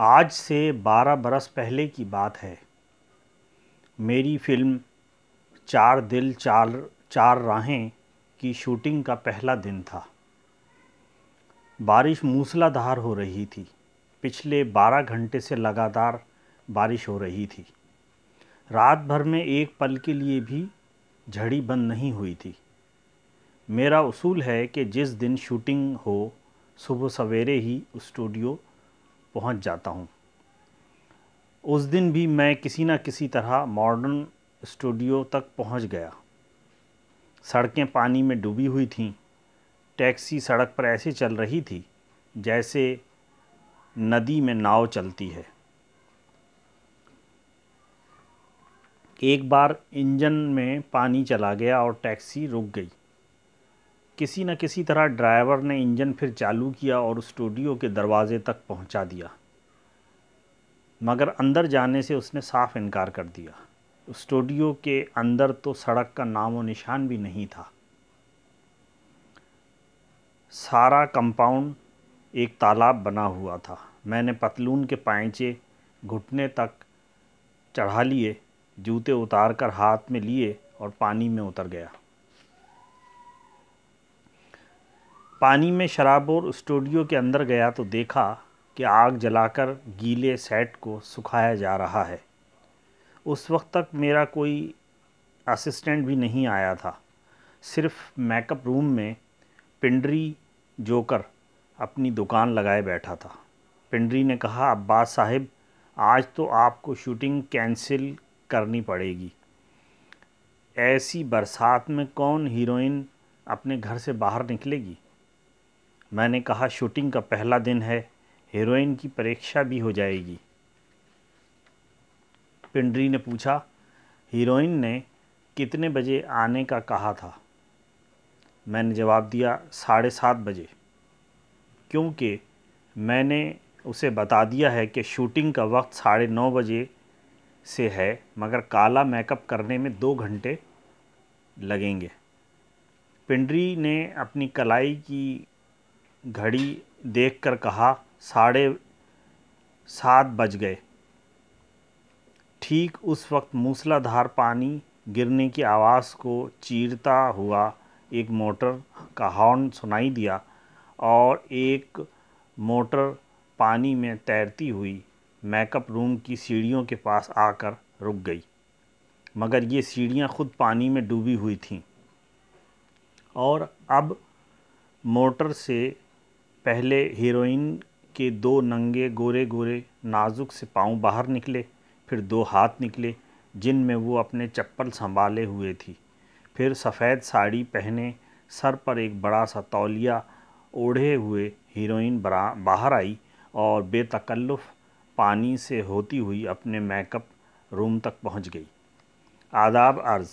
आज से 12 बरस पहले की बात है मेरी फिल्म चार दिल चार चार राहें की शूटिंग का पहला दिन था बारिश मूसलाधार हो रही थी पिछले 12 घंटे से लगातार बारिश हो रही थी रात भर में एक पल के लिए भी झड़ी बंद नहीं हुई थी मेरा उसूल है कि जिस दिन शूटिंग हो सुबह सवेरे ही स्टूडियो पहुंच जाता हूं। उस दिन भी मैं किसी न किसी तरह मॉडर्न स्टूडियो तक पहुंच गया सड़कें पानी में डूबी हुई थीं टैक्सी सड़क पर ऐसे चल रही थी जैसे नदी में नाव चलती है एक बार इंजन में पानी चला गया और टैक्सी रुक गई किसी न किसी तरह ड्राइवर ने इंजन फिर चालू किया और स्टूडियो के दरवाजे तक पहुंचा दिया मगर अंदर जाने से उसने साफ इनकार कर दिया स्टूडियो के अंदर तो सड़क का नाम निशान भी नहीं था सारा कंपाउंड एक तालाब बना हुआ था मैंने पतलून के पैंचे घुटने तक चढ़ा लिए जूते उतार कर हाथ में लिए और पानी में उतर गया पानी में शराब और स्टूडियो के अंदर गया तो देखा कि आग जलाकर गीले सेट को सुखाया जा रहा है उस वक्त तक मेरा कोई असिस्टेंट भी नहीं आया था सिर्फ मेकअप रूम में पिंडरी जोकर अपनी दुकान लगाए बैठा था पिंडरी ने कहा अब्बास साहिब आज तो आपको शूटिंग कैंसिल करनी पड़ेगी ऐसी बरसात में कौन हीरोइन अपने घर से बाहर निकलेगी मैंने कहा शूटिंग का पहला दिन है हीरोइन की परीक्षा भी हो जाएगी पिंडरी ने पूछा हीरोइन ने कितने बजे आने का कहा था मैंने जवाब दिया साढ़े सात बजे क्योंकि मैंने उसे बता दिया है कि शूटिंग का वक्त साढ़े नौ बजे से है मगर काला मेकअप करने में दो घंटे लगेंगे पिंडरी ने अपनी कलाई की घड़ी देखकर कहा साढ़े सात बज गए ठीक उस वक्त मूसलाधार पानी गिरने की आवाज़ को चीरता हुआ एक मोटर का हॉर्न सुनाई दिया और एक मोटर पानी में तैरती हुई मेकअप रूम की सीढ़ियों के पास आकर रुक गई मगर ये सीढ़ियाँ खुद पानी में डूबी हुई थीं और अब मोटर से पहले हीरोइन के दो नंगे गोरे गोरे नाजुक से पांव बाहर निकले फिर दो हाथ निकले जिनमें वो अपने चप्पल संभाले हुए थी फिर सफ़ेद साड़ी पहने सर पर एक बड़ा सा तौलिया ओढ़े हुए हीरोइन बाहर आई और बेतकल्लुफ़ पानी से होती हुई अपने मेकअप रूम तक पहुंच गई आदाब अर्ज़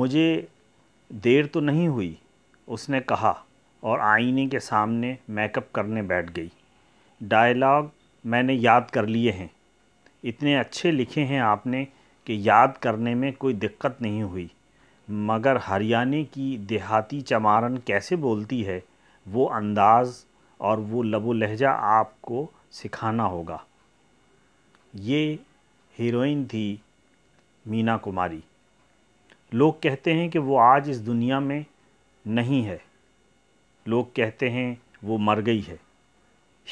मुझे देर तो नहीं हुई उसने कहा और आईने के सामने मेकअप करने बैठ गई डायलॉग मैंने याद कर लिए हैं इतने अच्छे लिखे हैं आपने कि याद करने में कोई दिक्कत नहीं हुई मगर हरियाणा की देहाती चमारन कैसे बोलती है वो अंदाज़ और वो लबो लहजा आपको सिखाना होगा ये हीरोइन थी मीना कुमारी लोग कहते हैं कि वो आज इस दुनिया में नहीं है लोग कहते हैं वो मर गई है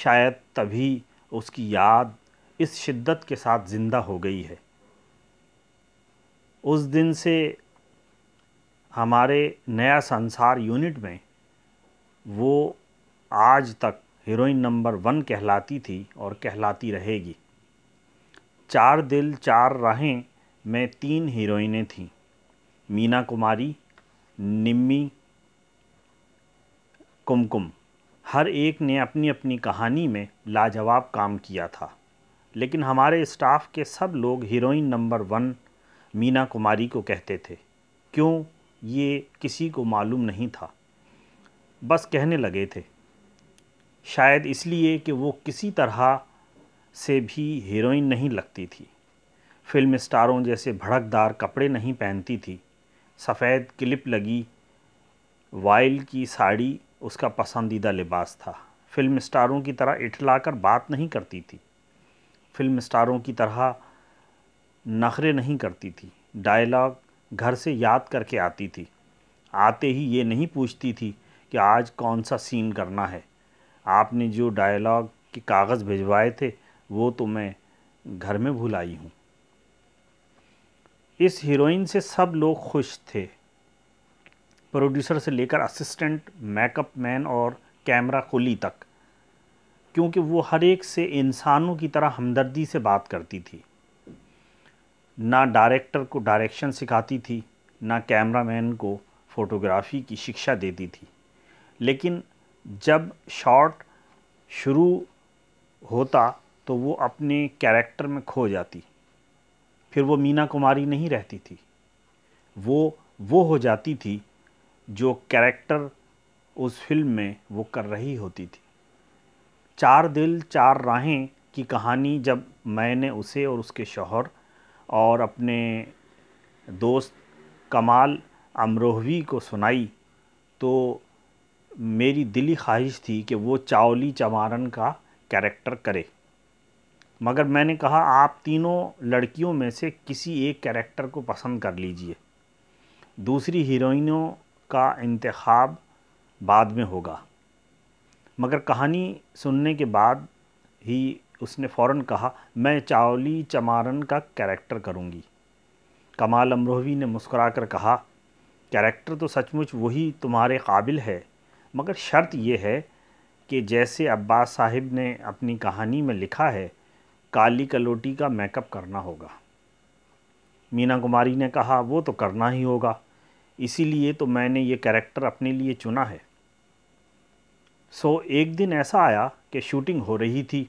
शायद तभी उसकी याद इस शिद्दत के साथ ज़िंदा हो गई है उस दिन से हमारे नया संसार यूनिट में वो आज तक हीरोइन नंबर वन कहलाती थी और कहलाती रहेगी चार दिल चार राहें में तीन हीरोइनें थीं मीना कुमारी निम्मी कुमकुम हर एक ने अपनी अपनी कहानी में लाजवाब काम किया था लेकिन हमारे स्टाफ के सब लोग heroine number one Meena Kumari को कहते थे क्यों ये किसी को मालूम नहीं था बस कहने लगे थे शायद इसलिए कि वो किसी तरह से भी हीरोइन नहीं लगती थी फिल्म स्टारों जैसे भड़कदार कपड़े नहीं पहनती थी सफ़ेद क्लिप लगी वाइल की साड़ी उसका पसंदीदा लिबास था फिल्म स्टारों की तरह इठलाकर बात नहीं करती थी फिल्म स्टारों की तरह नखरे नहीं करती थी डायलॉग घर से याद करके आती थी आते ही ये नहीं पूछती थी कि आज कौन सा सीन करना है आपने जो डायलॉग के कागज़ भिजवाए थे वो तो मैं घर में भुलाई हूँ इस हीरोइन से सब लोग खुश थे प्रोड्यूसर से लेकर असिस्टेंट मेकअप मैन और कैमरा कुली तक क्योंकि वो हर एक से इंसानों की तरह हमदर्दी से बात करती थी ना डायरेक्टर को डायरेक्शन सिखाती थी ना कैमरामैन को फ़ोटोग्राफ़ी की शिक्षा देती थी लेकिन जब शॉट शुरू होता तो वो अपने कैरेक्टर में खो जाती फिर वो मीना कुमारी नहीं रहती थी वो वो हो जाती थी जो कैरेक्टर उस फिल्म में वो कर रही होती थी चार दिल चार राहें की कहानी जब मैंने उसे और उसके शौहर और अपने दोस्त कमाल अमरोहवी को सुनाई तो मेरी दिली ख्वाहिश थी कि वो चावली चमारन का कैरेक्टर करे मगर मैंने कहा आप तीनों लड़कियों में से किसी एक कैरेक्टर को पसंद कर लीजिए दूसरी हीरोइनों का इंतखब बाद में होगा मगर कहानी सुनने के बाद ही उसने फ़ौर कहा मैं चावली चमारन का कैरेक्टर करूँगी कमाल अमरोही ने मुस्करा कर कहा कैरेक्टर तो सचमुच वही तुम्हारे काबिल है मगर शर्त यह है कि जैसे अब्बास साहिब ने अपनी कहानी में लिखा है काली कलोटी का मेकअप करना होगा मीना कुमारी ने कहा वो तो करना ही होगा इसीलिए तो मैंने ये कैरेक्टर अपने लिए चुना है सो so, एक दिन ऐसा आया कि शूटिंग हो रही थी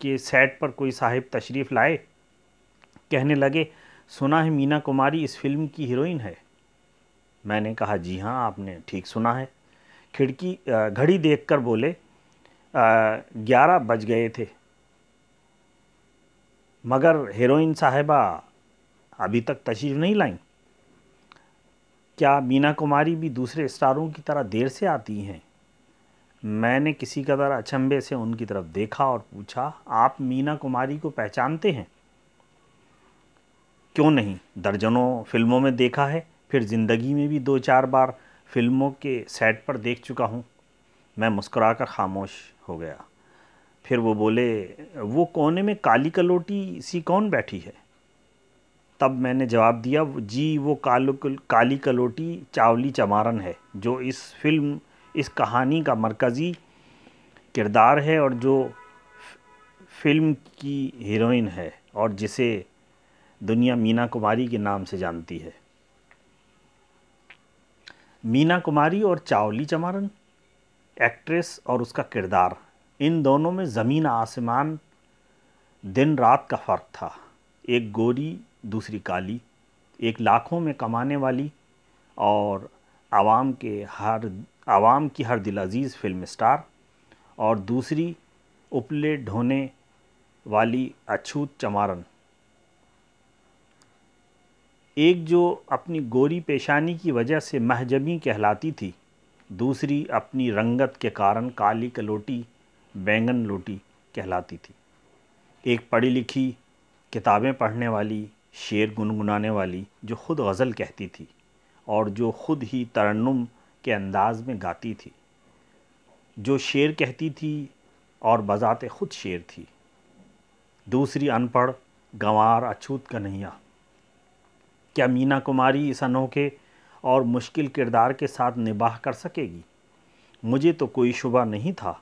कि सेट पर कोई साहिब तशरीफ़ लाए कहने लगे सुना है मीना कुमारी इस फिल्म की हीरोइन है मैंने कहा जी हाँ आपने ठीक सुना है खिड़की घड़ी देखकर बोले ग्यारह बज गए थे मगर हीरोइन साहिबा अभी तक तशरीफ़ नहीं लाई क्या मीना कुमारी भी दूसरे स्टारों की तरह देर से आती हैं मैंने किसी कदर अचंभे से उनकी तरफ देखा और पूछा आप मीना कुमारी को पहचानते हैं क्यों नहीं दर्जनों फिल्मों में देखा है फिर ज़िंदगी में भी दो चार बार फिल्मों के सेट पर देख चुका हूँ मैं मुस्कुराकर खामोश हो गया फिर वो बोले वो कोने में काली कलोटी सी कौन बैठी है तब मैंने जवाब दिया जी वो कालू काली कलोटी चावली चमारन है जो इस फिल्म इस कहानी का मरकज़ी किरदार है और जो फिल्म की हीरोइन है और जिसे दुनिया मीना कुमारी के नाम से जानती है मीना कुमारी और चावली चमारन एक्ट्रेस और उसका किरदार इन दोनों में ज़मीन आसमान दिन रात का फ़र्क था एक गोरी दूसरी काली एक लाखों में कमाने वाली और आवाम के हर आवाम की हर दिल अजीज़ फिल्म स्टार और दूसरी उपले ढोने वाली अछूत चमारन एक जो अपनी गोरी पेशानी की वजह से महजबी कहलाती थी दूसरी अपनी रंगत के कारण काली कलोटी बैंगन लोटी कहलाती थी एक पढ़ी लिखी किताबें पढ़ने वाली शेर गुनगुनाने वाली जो ख़ुद गज़ल कहती थी और जो ख़ुद ही तरन्नुम के अंदाज़ में गाती थी जो शेर कहती थी और बज़ात ख़ुद शेर थी दूसरी अनपढ़ गंवार अछूत कन्हैया क्या मीना कुमारी इस अनोखे और मुश्किल किरदार के साथ निबाह कर सकेगी मुझे तो कोई शुबा नहीं था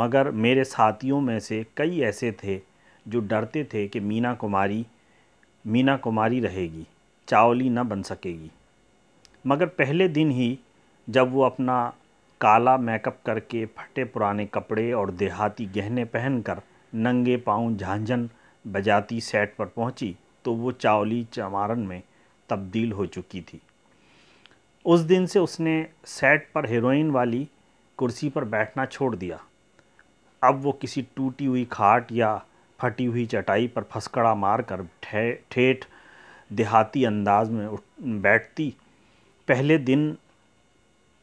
मगर मेरे साथियों में से कई ऐसे थे जो डरते थे कि मीना कुमारी मीना कुमारी रहेगी चावली न बन सकेगी मगर पहले दिन ही जब वो अपना काला मेकअप करके फटे पुराने कपड़े और देहाती गहने पहनकर नंगे पाँव झांझन बजाती सेट पर पहुंची तो वो चावली चमारन में तब्दील हो चुकी थी उस दिन से उसने सेट पर हीरोइन वाली कुर्सी पर बैठना छोड़ दिया अब वो किसी टूटी हुई खाट या फटी हुई चटाई पर फसकड़ा मार कर ठेठ देहाती अंदाज में बैठती पहले दिन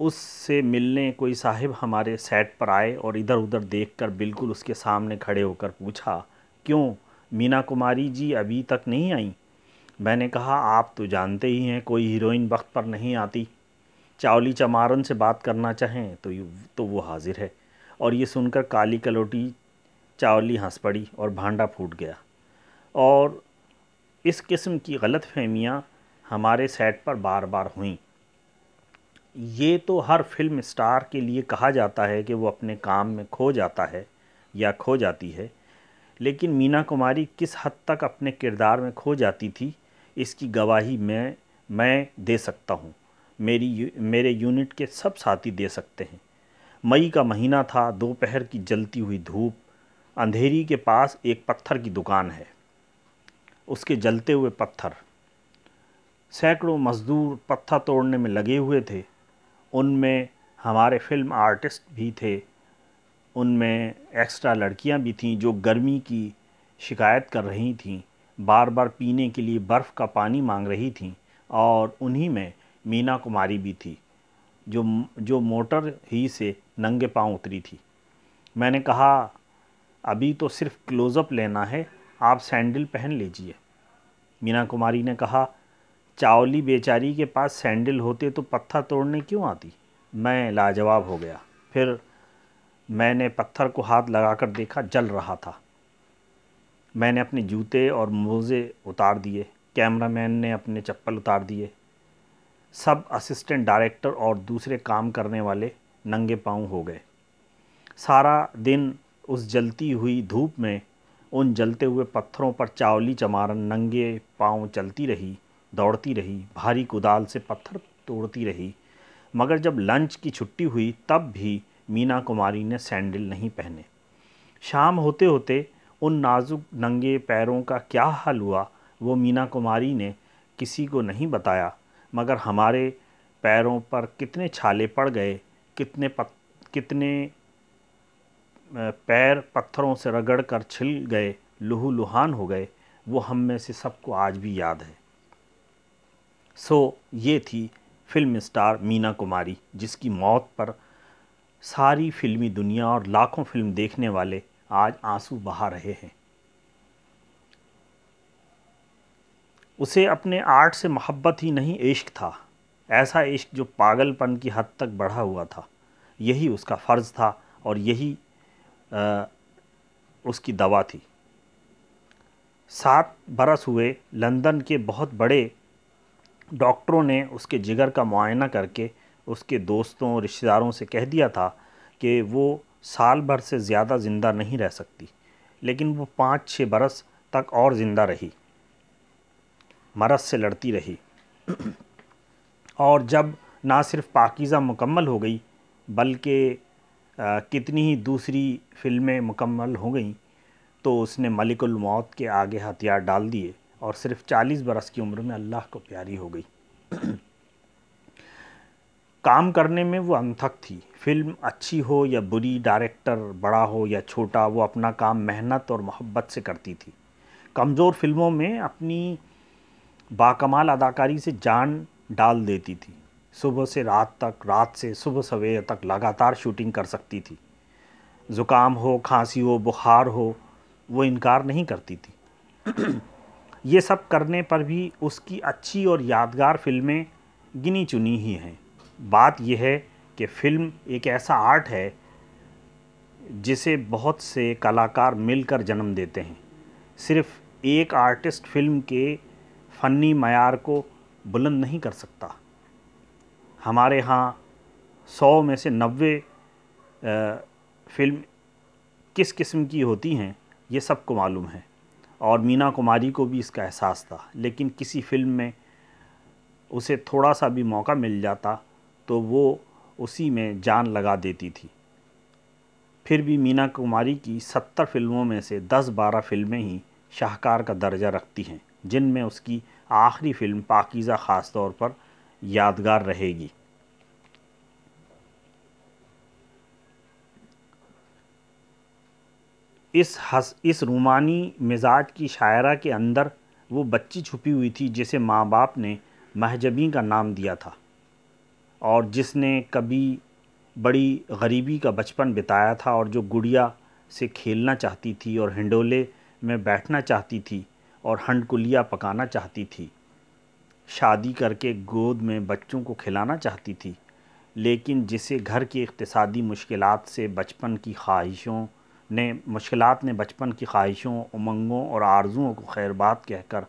उससे मिलने कोई साहिब हमारे सेट पर आए और इधर उधर देखकर बिल्कुल उसके सामने खड़े होकर पूछा क्यों मीना कुमारी जी अभी तक नहीं आई मैंने कहा आप तो जानते ही हैं कोई हीरोइन वक्त पर नहीं आती चावली चमारन से बात करना चाहें तो तो वो हाज़िर है और ये सुनकर काली कलोटी चावली हंस पड़ी और भांडा फूट गया और इस किस्म की गलत फहमियाँ हमारे सेट पर बार बार हुई ये तो हर फिल्म स्टार के लिए कहा जाता है कि वो अपने काम में खो जाता है या खो जाती है लेकिन मीना कुमारी किस हद तक अपने किरदार में खो जाती थी इसकी गवाही मैं मैं दे सकता हूँ मेरी मेरे यूनिट के सब साथी दे सकते हैं मई का महीना था दोपहर की जलती हुई धूप अंधेरी के पास एक पत्थर की दुकान है उसके जलते हुए पत्थर सैकड़ों मज़दूर पत्थर तोड़ने में लगे हुए थे उनमें हमारे फिल्म आर्टिस्ट भी थे उनमें एक्स्ट्रा लड़कियां भी थीं जो गर्मी की शिकायत कर रही थीं बार बार पीने के लिए बर्फ़ का पानी मांग रही थीं और उन्हीं में मीना कुमारी भी थी जो जो मोटर ही से नंगे पांव उतरी थी मैंने कहा अभी तो सिर्फ क्लोज़अप लेना है आप सैंडल पहन लीजिए मीना कुमारी ने कहा चावली बेचारी के पास सैंडल होते तो पत्थर तोड़ने क्यों आती मैं लाजवाब हो गया फिर मैंने पत्थर को हाथ लगाकर देखा जल रहा था मैंने अपने जूते और मोज़े उतार दिए कैमरामैन ने अपने चप्पल उतार दिए सब असिस्टेंट डायरेक्टर और दूसरे काम करने वाले नंगे पाँव हो गए सारा दिन उस जलती हुई धूप में उन जलते हुए पत्थरों पर चावली चमारन नंगे पाँव चलती रही दौड़ती रही भारी कुदाल से पत्थर तोड़ती रही मगर जब लंच की छुट्टी हुई तब भी मीना कुमारी ने सैंडल नहीं पहने शाम होते होते उन नाजुक नंगे पैरों का क्या हाल हुआ वो मीना कुमारी ने किसी को नहीं बताया मगर हमारे पैरों पर कितने छाले पड़ गए कितने पत, कितने पैर पत्थरों से रगड़ कर छिल गए लुहू लुहान हो गए वो हम में से सबको आज भी याद है सो ये थी फिल्म स्टार मीना कुमारी जिसकी मौत पर सारी फिल्मी दुनिया और लाखों फिल्म देखने वाले आज आंसू बहा रहे हैं उसे अपने आर्ट से मोहब्बत ही नहीं इश्क था ऐसा इश्क जो पागलपन की हद तक बढ़ा हुआ था यही उसका फ़र्ज़ था और यही आ, उसकी दवा थी सात बरस हुए लंदन के बहुत बड़े डॉक्टरों ने उसके जिगर का मुआयना करके उसके दोस्तों रिश्तेदारों से कह दिया था कि वो साल भर से ज़्यादा ज़िंदा नहीं रह सकती लेकिन वो पाँच छः बरस तक और ज़िंदा रही मरस से लड़ती रही और जब ना सिर्फ पाकिज़ा मुकम्मल हो गई बल्कि कितनी ही दूसरी फिल्में मुकम्मल हो गई तो उसने मलिकुल मौत के आगे हथियार डाल दिए और सिर्फ 40 बरस की उम्र में अल्लाह को प्यारी हो गई काम करने में वो अनथक थी फिल्म अच्छी हो या बुरी डायरेक्टर बड़ा हो या छोटा वो अपना काम मेहनत और मोहब्बत से करती थी कमज़ोर फिल्मों में अपनी बाकमाल अदाकारी से जान डाल देती थी सुबह से रात तक रात से सुबह सवेरे तक लगातार शूटिंग कर सकती थी ज़ुकाम हो खांसी हो बुखार हो वो इनकार नहीं करती थी ये सब करने पर भी उसकी अच्छी और यादगार फिल्में गिनी चुनी ही हैं बात यह है कि फ़िल्म एक ऐसा आर्ट है जिसे बहुत से कलाकार मिलकर जन्म देते हैं सिर्फ एक आर्टिस्ट फिल्म के फ़नी मैार को बुलंद नहीं कर सकता हमारे यहाँ सौ में से नब्बे फ़िल्म किस किस्म की होती हैं ये सबको मालूम है और मीना कुमारी को भी इसका एहसास था लेकिन किसी फिल्म में उसे थोड़ा सा भी मौका मिल जाता तो वो उसी में जान लगा देती थी फिर भी मीना कुमारी की सत्तर फिल्मों में से दस बारह फिल्में ही शाहकार का दर्जा रखती हैं जिनमें उसकी आखिरी फ़िल्म पाकिज़ा ख़ास तौर पर यादगार रहेगी इस हस इस रूमानी मिजाज की शायरा के अंदर वो बच्ची छुपी हुई थी जिसे माँ बाप ने महजबी का नाम दिया था और जिसने कभी बड़ी गरीबी का बचपन बिताया था और जो गुड़िया से खेलना चाहती थी और हिंडोले में बैठना चाहती थी और हंडकुलिया पकाना चाहती थी शादी करके गोद में बच्चों को खिलाना चाहती थी लेकिन जिसे घर की इकतसादी मुश्किल से बचपन की ख्वाहिशों ने मुश्किल ने बचपन की ख्वाहिशों उमंगों और आर्जुओं को खैरबाद कहकर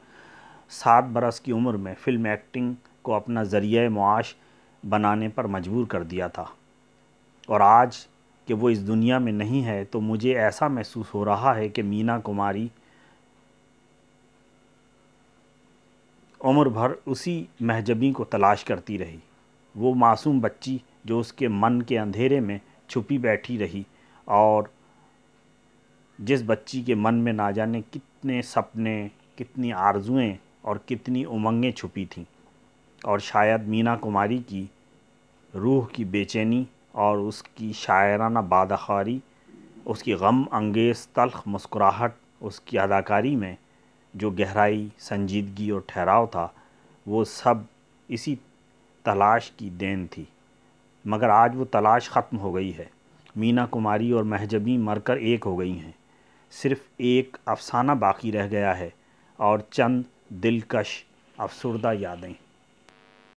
सात बरस की उम्र में फ़िल्म एक्टिंग को अपना ज़रिए मुआश बनाने पर मजबूर कर दिया था और आज कि वो इस दुनिया में नहीं है तो मुझे ऐसा महसूस हो रहा है कि मीना कुमारी उम्र भर उसी महजबी को तलाश करती रही वो मासूम बच्ची जो उसके मन के अंधेरे में छुपी बैठी रही और जिस बच्ची के मन में ना जाने कितने सपने कितनी आरजुएं और कितनी उमंगें छुपी थीं और शायद मीना कुमारी की रूह की बेचैनी और उसकी शायराना बादखारी उसकी गम अंगेज़ तलख मुस्कुराहट उसकी अदाकारी में जो गहराई संजीदगी और ठहराव था वो सब इसी तलाश की देन थी मगर आज वो तलाश ख़त्म हो गई है मीना कुमारी और महजबी मरकर एक हो गई हैं सिर्फ़ एक अफसाना बाकी रह गया है और चंद दिलकश अफसरदा यादें